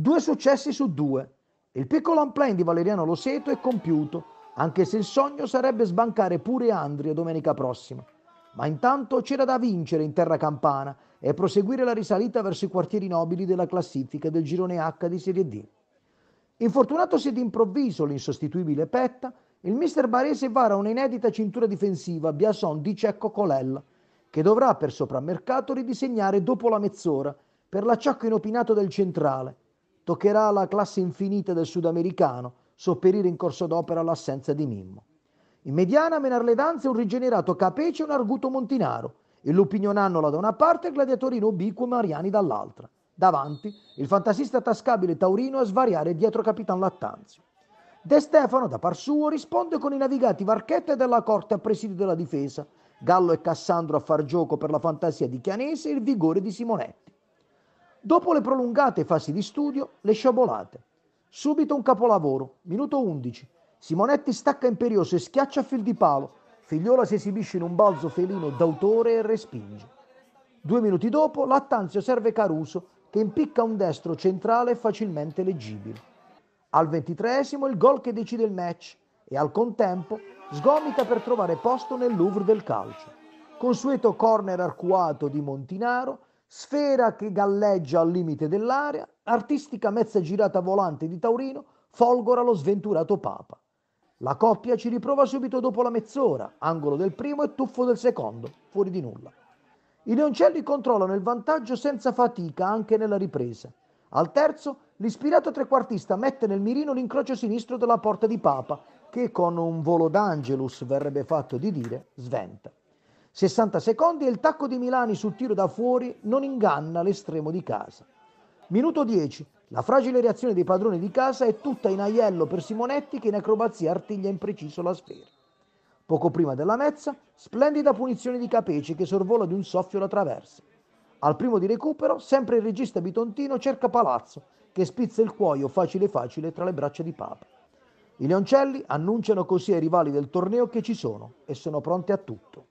Due successi su due. Il piccolo unplane di Valeriano Loseto è compiuto, anche se il sogno sarebbe sbancare pure Andria domenica prossima. Ma intanto c'era da vincere in terra campana e proseguire la risalita verso i quartieri nobili della classifica del girone H di Serie D. Infortunatosi d'improvviso l'insostituibile Petta, il mister Barese vara un'inedita cintura difensiva Biason di Cecco Colella, che dovrà per soprammercato ridisegnare dopo la mezz'ora per l'acciacco inopinato del centrale, toccherà alla classe infinita del sudamericano sopperire in corso d'opera all'assenza di Mimmo. In mediana a menar le danze un rigenerato Capece e un arguto Montinaro, e l'Opinionannola da una parte e il gladiatorino ubiquo Mariani dall'altra. Davanti, il fantasista tascabile Taurino a svariare dietro Capitan Lattanzio. De Stefano, da par suo, risponde con i navigati Varchetta della corte a presidio della difesa, Gallo e Cassandro a far gioco per la fantasia di Chianese e il vigore di Simonetti. Dopo le prolungate fasi di studio, le sciabolate. Subito un capolavoro, minuto 11. Simonetti stacca imperioso e schiaccia a fil di palo. Figliola si esibisce in un balzo felino d'autore e respinge. Due minuti dopo, Lattanzio serve Caruso, che impicca un destro centrale facilmente leggibile. Al ventitreesimo il gol che decide il match e al contempo sgomita per trovare posto nel Louvre del calcio. Consueto corner arcuato di Montinaro sfera che galleggia al limite dell'area, artistica mezza girata volante di Taurino, folgora lo sventurato Papa. La coppia ci riprova subito dopo la mezz'ora, angolo del primo e tuffo del secondo, fuori di nulla. I leoncelli controllano il vantaggio senza fatica anche nella ripresa. Al terzo, l'ispirato trequartista mette nel mirino l'incrocio sinistro della porta di Papa, che con un volo d'angelus, verrebbe fatto di dire, sventa. 60 secondi e il tacco di Milani sul tiro da fuori non inganna l'estremo di casa. Minuto 10. La fragile reazione dei padroni di casa è tutta in aiello per Simonetti che in acrobazia artiglia impreciso la sfera. Poco prima della mezza, splendida punizione di Capeci che sorvola di un soffio la traversa. Al primo di recupero, sempre il regista bitontino cerca Palazzo che spizza il cuoio facile facile tra le braccia di Papa. I Leoncelli annunciano così ai rivali del torneo che ci sono e sono pronti a tutto.